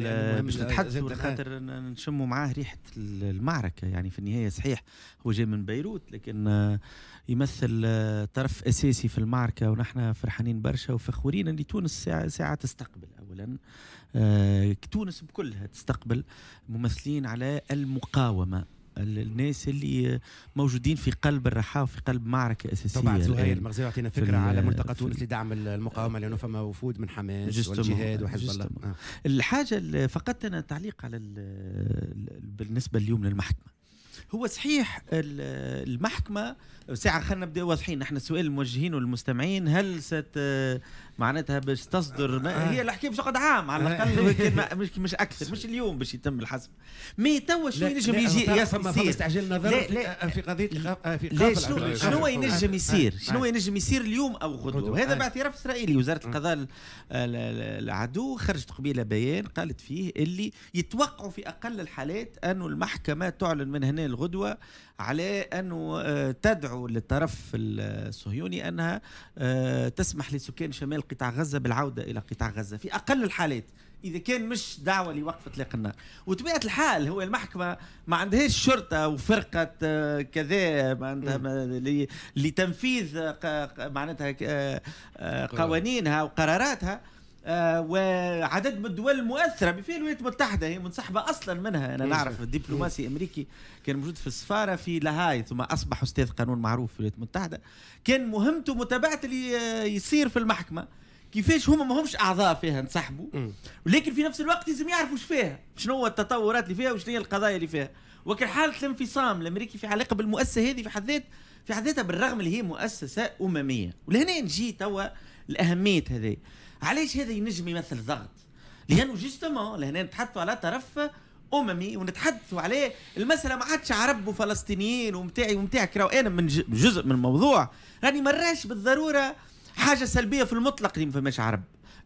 يعني باش نتحدثوا خاطر نشموا معاه ريحه المعركه يعني في النهايه صحيح هو جاي من بيروت لكن يمثل طرف اساسي في المعركه ونحن فرحانين برشا وفخورين ان تونس ساعه, ساعة تستقبل اولا آه، تونس بكلها تستقبل ممثلين على المقاومه الناس اللي موجودين في قلب الرحاه وفي قلب معركه اساسيه طبعا زهير المغزي يعطينا فكره على ملتقى تونس لدعم المقاومه لانه فما وفود من حماس والجهاد وحزب الله آه. الحاجه فقدت انا تعليق على بالنسبه اليوم للمحكمه هو صحيح المحكمه ساعة خلينا نبدا واضحين احنا السؤال موجهينه للمستمعين هل ست معناتها باش تصدر آه. هي الحكايه باش تقعد عام على الاقل آه. مش مش اكثر مش اليوم باش يتم الحسم مي توا شنو ينجم يجي يصير استعجال نظر في قضيه في لا شنو شنو ينجم يصير آه. شنو ينجم يصير اليوم او غدوه وهذا باعتراف اسرائيلي وزاره القضاء العدو خرجت قبيله بيان قالت فيه اللي يتوقعوا في اقل الحالات انه المحكمه تعلن من هنا الغدوة على أن آه، تدعو للطرف الصهيوني أنها آه، تسمح لسكان شمال قطاع غزة بالعودة إلى قطاع غزة في أقل الحالات اذا كان مش دعوه لوقف اطلاق النار وطبيعه الحال هو المحكمه ما عندهاش شرطه وفرقه آه، كذا معناتها لتنفيذ معناتها قوانينها وقراراتها آه، وعدد من الدول المؤثره في الولايات المتحده هي منسحبه اصلا منها انا إيه. نعرف الدبلوماسي الامريكي إيه. كان موجود في السفاره في لاهاي ثم اصبح استاذ قانون معروف في الولايات المتحده كان مهمته متابعه اللي يصير في المحكمه كيفاش هما ماهمش اعضاء فيها انسحبوا إيه. ولكن في نفس الوقت لازم يعرفوا ايش فيها شنو هو التطورات اللي فيها وشنو هي القضايا اللي فيها وكان حاله الانفصام الامريكي في علاقه بالمؤسسه هذه في حد ذات في حد ذاتها بالرغم اللي هي مؤسسه امميه ولهنا نجي توا الاهميه هذه علاش هذا ينجم يمثل ضغط لانه جوستومون لهنا نتحدثوا على طرف اممي ونتحدثوا عليه المساله ما عادش عرب وفلسطينيين ومتاعي ومتاعك راهو انا من جزء من الموضوع راني مراش بالضروره حاجه سلبيه في المطلق اللي ما فماش عرب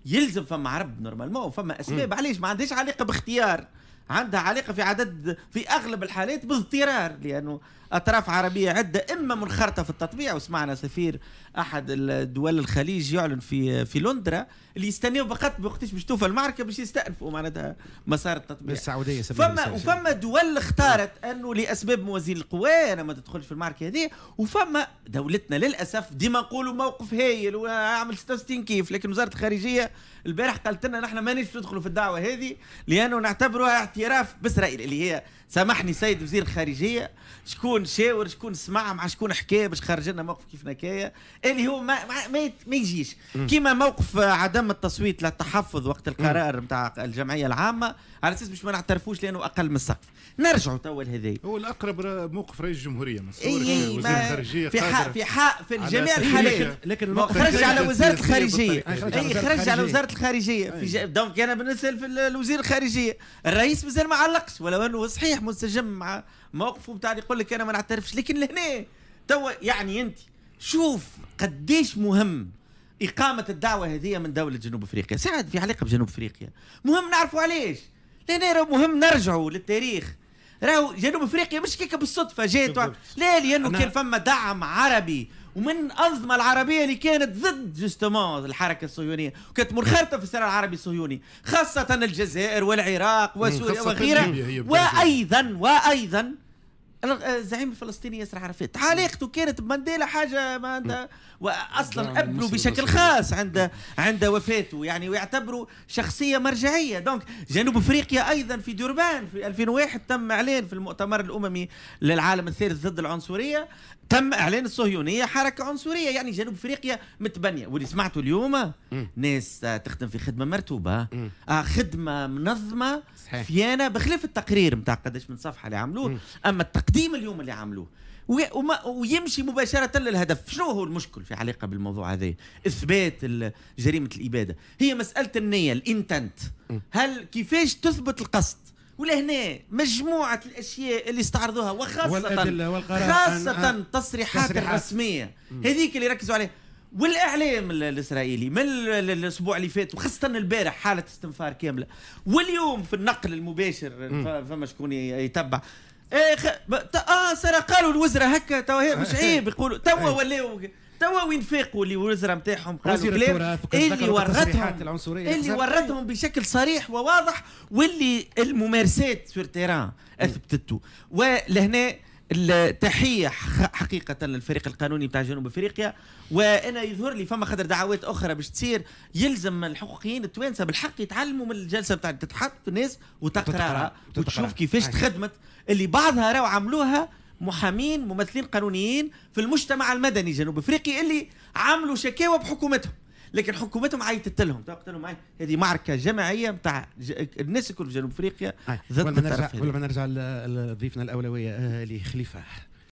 يلزم فما عرب نورمالمون وفما اسباب علاش ما عندهاش علاقه باختيار عندها علاقه في عدد في اغلب الحالات باضطرار لانه اطراف عربيه عده اما منخرطه في التطبيع وسمعنا سفير احد الدول الخليج يعلن في في لندرا اللي يستناو فقط وقتاش باش توفى المعركه باش يستانفوا معناتها مسار التطبيع السعوديه فما وفما دول اختارت انه لاسباب موازين القوى انا ما تدخلش في المعركه هذه وفما دولتنا للاسف ديما نقولوا موقف هايل واعمل 66 كيف لكن وزاره الخارجيه البارح قالت لنا نحن ما ندخلوا في الدعوه هذه لانه نعتبرها الاعتراف باسرائيل اللي هي سامحني سيد وزير الخارجيه شكون شاور شكون سمع مع شكون حكى باش خرج لنا موقف كيفنا كايا اللي هو ما, ما, ما يجيش كيما موقف عدم التصويت للتحفظ وقت القرار نتاع الجمعيه العامه على اساس باش ما نعترفوش لانه اقل من السقف نرجعوا توا لهذي هو الاقرب موقف رئيس الجمهوريه أي وزير الخارجيه في حق في حق في جميع الحالات لكن خرج على وزاره الخارجيه اي خرج على وزاره الخارجيه دونك انا بالنسبه الوزير الخارجيه الرئيس مازال ما علقش ولو انه صحيح منسجم مع موقفه بتاع يقول لك انا ما نعترفش لكن لهنا توا يعني انت شوف قديش مهم إقامة الدعوة هذه من دولة جنوب أفريقيا ساعد في علاقة بجنوب أفريقيا مهم نعرفوا علاش لأن راه مهم نرجعوا للتاريخ راهو جنوب أفريقيا مش كيك بالصدفة جات لا لأنه كان فما دعم عربي ومن الانظمه العربيه اللي كانت ضد جوستومون الحركه الصهيونيه وكانت منخرطه في الصراع العربي الصهيوني خاصه الجزائر والعراق وسوريا وغيرها وايضا وايضا الزعيم الفلسطيني ياسر عرفات علاقته كانت بمانديلا حاجه ما عندها نعم. واصلا قبله نعم، بشكل خاص عند عند وفاته يعني ويعتبره شخصيه مرجعيه دونك جنوب افريقيا ايضا في دوربان في 2001 تم اعلان في المؤتمر الاممي للعالم الثالث ضد العنصريه تم اعلان الصهيونيه حركه عنصريه يعني جنوب افريقيا متبنيه واللي سمعته اليوم ناس آه، تخدم في خدمه مرتوبه آه، خدمه منظمه فيانا بخلاف التقرير نتاع قداش من صفحه اللي عملوه اما التقرير تقديم اليوم اللي عملوه وما ويمشي مباشرة للهدف شنو هو المشكل في علاقة بالموضوع هذا إثبات جريمة الإبادة هي مسألة النية الإنتنت هل كيفاش تثبت القصد ولهنا مجموعة الأشياء اللي استعرضوها وخاصة والأدلة خاصة التصريحات الرسمية هذيك اللي ركزوا عليها والاعلام الاسرائيلي من الاسبوع اللي فات وخاصه البارح حاله استنفار كامله واليوم في النقل المباشر فما شكون يتبع ايه خ... اه سرق قالوا الوزراء هكا توا مش إيه. عيب يقولوا توا إيه. ولاو توا وين فاقوا اللي الوزراء نتاعهم قالوا كلام اللي ورطهم اللي إيه. ورطهم بشكل صريح وواضح واللي الممارسات في التيران اثبتته ولهنا التحيه حقيقه للفريق القانوني بتاع جنوب افريقيا وانا يظهر لي فما خاطر دعوات اخرى باش تصير يلزم الحقوقيين التوانسه بالحق يتعلموا من الجلسه بتاع تتحط الناس وتقرا وتشوف كيفاش أيوة. تخدمت اللي بعضها راهو عملوها محامين ممثلين قانونيين في المجتمع المدني جنوب افريقي اللي عملوا شكاوى بحكومتهم لكن حكومتهم عيطت لهم قالت لهم هذه معركه جماعيه نتاع الناس الكل في جنوب افريقيا ضد قبل ما نرجع ما نرجع لضيفنا الاولويه اللي آه، خليفه